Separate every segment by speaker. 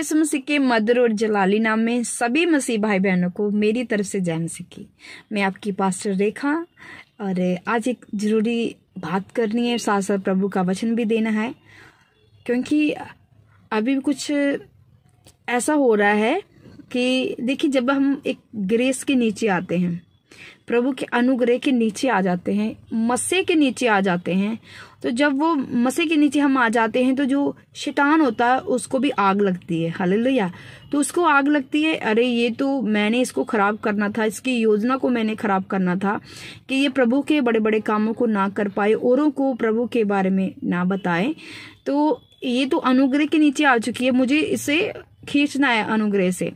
Speaker 1: इस मसीह के मदर और जलाली नाम में सभी मसीह भाई बहनों को मेरी तरफ से जय मसीह की मैं आपकी पास्टर रेखा और आज एक ज़रूरी बात करनी है साथ साथ प्रभु का वचन भी देना है क्योंकि अभी कुछ ऐसा हो रहा है कि देखिए जब हम एक ग्रेस के नीचे आते हैं प्रभु के अनुग्रह के नीचे आ जाते हैं मसे के नीचे आ जाते हैं तो जब वो मसे के नीचे हम आ जाते हैं तो जो शैतान होता है उसको भी आग लगती है हालेलुया तो उसको आग लगती है अरे ये तो मैंने इसको खराब करना था इसकी योजना को मैंने खराब करना था कि ये प्रभु के बड़े बड़े कामों को ना कर पाए औरों को प्रभु के बारे में ना बताए तो ये तो अनुग्रह के नीचे आ चुकी है मुझे इसे खींचना है अनुग्रह से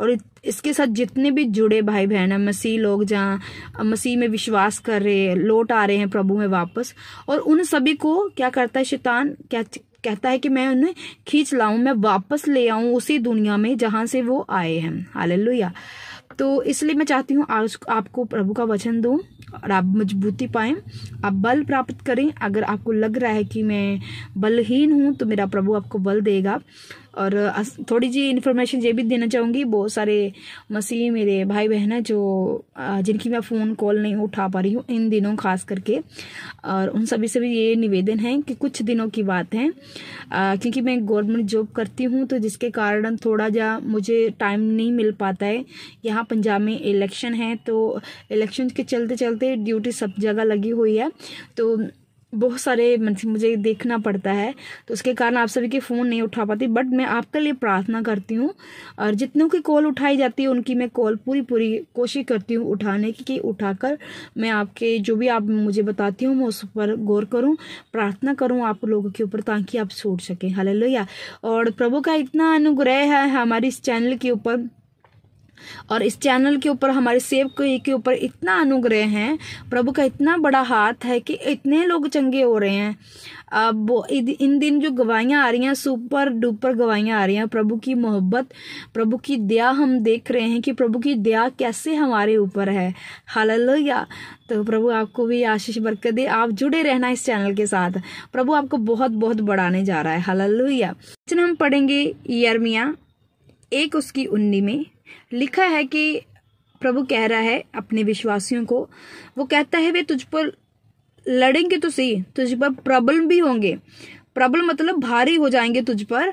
Speaker 1: और इसके साथ जितने भी जुड़े भाई बहन हैं मसीह लोग जहाँ मसीह में विश्वास कर रहे हैं लौट आ रहे हैं प्रभु में वापस और उन सभी को क्या करता है शैतान क्या कहता है कि मैं उन्हें खींच लाऊं मैं वापस ले आऊं उसी दुनिया में जहाँ से वो आए हैं हालेलुया तो इसलिए मैं चाहती हूँ आज आपको प्रभु का वचन दूँ और आप मजबूती पाएं आप बल प्राप्त करें अगर आपको लग रहा है कि मैं बलहीन हूँ तो मेरा प्रभु आपको बल देगा और थोड़ी जी इन्फॉर्मेशन ये भी देना चाहूँगी बहुत सारे मसीह मेरे भाई बहन हैं जो जिनकी मैं फ़ोन कॉल नहीं उठा पा रही हूँ इन दिनों खास करके और उन सभी से भी ये निवेदन है कि कुछ दिनों की बात है क्योंकि मैं गवर्नमेंट जॉब करती हूँ तो जिसके कारण थोड़ा जा मुझे टाइम नहीं मिल पाता है यहाँ पंजाब में इलेक्शन है तो इलेक्शन के चलते चलते ड्यूटी सब जगह लगी हुई है तो बहुत सारे मतलब मुझे देखना पड़ता है तो उसके कारण आप सभी के फ़ोन नहीं उठा पाती बट मैं आपके लिए प्रार्थना करती हूँ और जितनों की कॉल उठाई जाती है उनकी मैं कॉल पूरी पूरी कोशिश करती हूँ उठाने की कि उठाकर मैं आपके जो भी आप मुझे बताती हूँ मैं उस पर गौर करूँ प्रार्थना करूँ आप लोगों के ऊपर ताकि आप छूट सकें हाल और प्रभु का इतना अनुग्रह है हमारे इस चैनल के ऊपर और इस चैनल के ऊपर हमारे सेव के ऊपर इतना अनुग्रह है प्रभु का इतना बड़ा हाथ है कि इतने लोग चंगे हो रहे हैं अब इन दिन जो गवाहियाँ आ रही हैं सुपर डुपर गवाहियाँ आ रही हैं प्रभु की मोहब्बत प्रभु की दया हम देख रहे हैं कि प्रभु की दया कैसे हमारे ऊपर है या तो प्रभु आपको भी आशीष बरकत दे आप जुड़े रहना इस चैनल के साथ प्रभु आपको बहुत बहुत बढ़ाने जा रहा है या हम पढ़ेंगे यर्मिया एक उसकी उन्नी में लिखा है कि प्रभु कह रहा है अपने विश्वासियों को वो कहता है वे तुझ पर लड़ेंगे तो सही तुझ पर प्रबल भी होंगे प्रबल मतलब भारी हो जाएंगे तुझ पर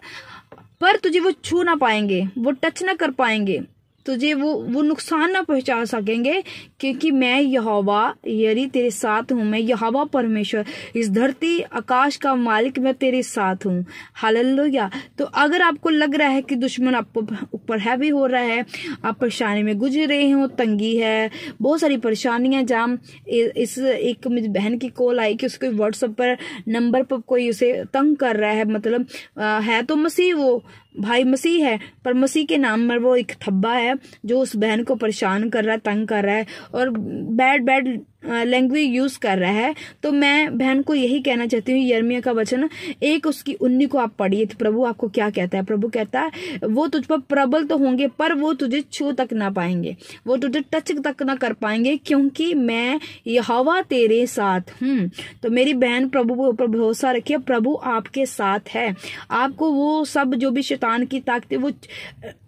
Speaker 1: पर तुझे वो छू ना पाएंगे वो टच ना कर पाएंगे तुझे वो वो नुकसान ना पहुंचा सकेंगे क्योंकि मैं यहोवा यरी तेरे साथ हूँ मैं यहोवा परमेश्वर इस धरती आकाश का मालिक मैं तेरे साथ हूँ हालेलुया तो अगर आपको लग रहा है कि दुश्मन आपको ऊपर हैवी हो रहा है आप परेशानी में गुजर रहे हो तंगी है बहुत सारी परेशानियां जाम इस एक बहन की कॉल आई कि उसको व्हाट्सएप पर नंबर पर कोई उसे तंग कर रहा है मतलब आ, है तो मसीह वो भाई मसीह है पर मसीह के नाम पर वो एक थब्बा है है जो उस बहन को परेशान कर रहा है तंग कर रहा है और बैड बैड लैंग्वेज यूज़ कर रहा है तो मैं बहन को यही कहना चाहती हूँ यर्मिया का वचन एक उसकी उन्नी को आप पढ़िए तो प्रभु आपको क्या कहता है प्रभु कहता है वो तुझ पर प्रबल तो होंगे पर वो तुझे छू तक ना पाएंगे वो तुझे टच तक ना कर पाएंगे क्योंकि मैं यहवा तेरे साथ हूँ तो मेरी बहन प्रभु के ऊपर भरोसा रखिये प्रभु आपके साथ है आपको वो सब जो भी शैतान की ताकत वो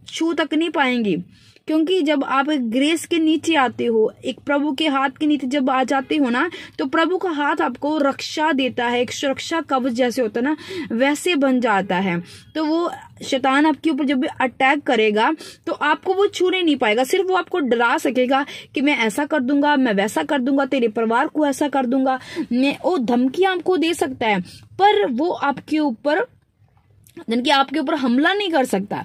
Speaker 1: छू तक नहीं पाएंगे क्योंकि जब आप ग्रेस के नीचे आते हो एक प्रभु के हाथ के नीचे जब आ जाते हो ना तो प्रभु का हाथ आपको रक्षा देता है एक सुरक्षा कवच जैसे होता है ना वैसे बन जाता है तो वो शैतान आपके ऊपर जब अटैक करेगा तो आपको वो छूने नहीं पाएगा सिर्फ वो आपको डरा सकेगा कि मैं ऐसा कर दूंगा मैं वैसा कर दूंगा तेरे परिवार को ऐसा कर दूंगा मैं वो धमकी आपको दे सकता है पर वो आपके ऊपर जिनकी आपके ऊपर हमला नहीं कर सकता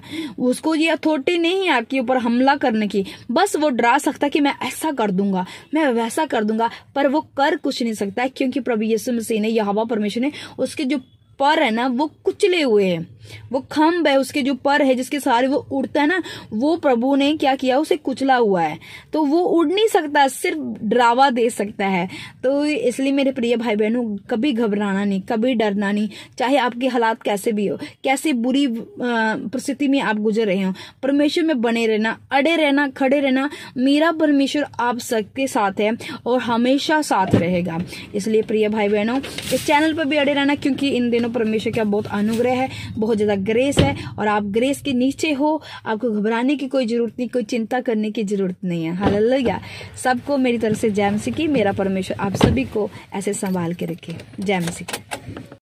Speaker 1: उसको ये अथॉरिटी नहीं है आपके ऊपर हमला करने की बस वो डरा सकता कि मैं ऐसा कर दूंगा मैं वैसा कर दूंगा पर वो कर कुछ नहीं सकता क्योंकि प्रभु यीशु मसीह ने यहावा परमेश्वर ने उसके जो पर है ना वो कुचले हुए हैं वो खम्ब है उसके जो पर है जिसके सहारे वो उड़ता है ना वो प्रभु ने क्या किया उसे कुचला हुआ है तो वो उड़ नहीं सकता सिर्फ डरावा दे सकता है तो इसलिए मेरे प्रिय भाई बहनों कभी घबराना नहीं कभी डरना नहीं चाहे आपके हालात कैसे भी हो कैसे बुरी परिस्थिति में आप गुजर रहे हो परमेश्वर में बने रहना अड़े रहना खड़े रहना मेरा परमेश्वर आप सबके साथ है और हमेशा साथ रहेगा इसलिए प्रिय भाई बहनों इस चैनल पर भी अड़े रहना क्योंकि इन दिनों परमेश्वर का बहुत अनुग्रह है बहुत ज़्यादा ग्रेस है और आप ग्रेस के नीचे हो आपको घबराने की कोई ज़रूरत नहीं कोई चिंता करने की ज़रूरत नहीं है हाल सबको मेरी तरफ से जय मसीह की मेरा परमेश्वर आप सभी को ऐसे संभाल के रखे जय मसीह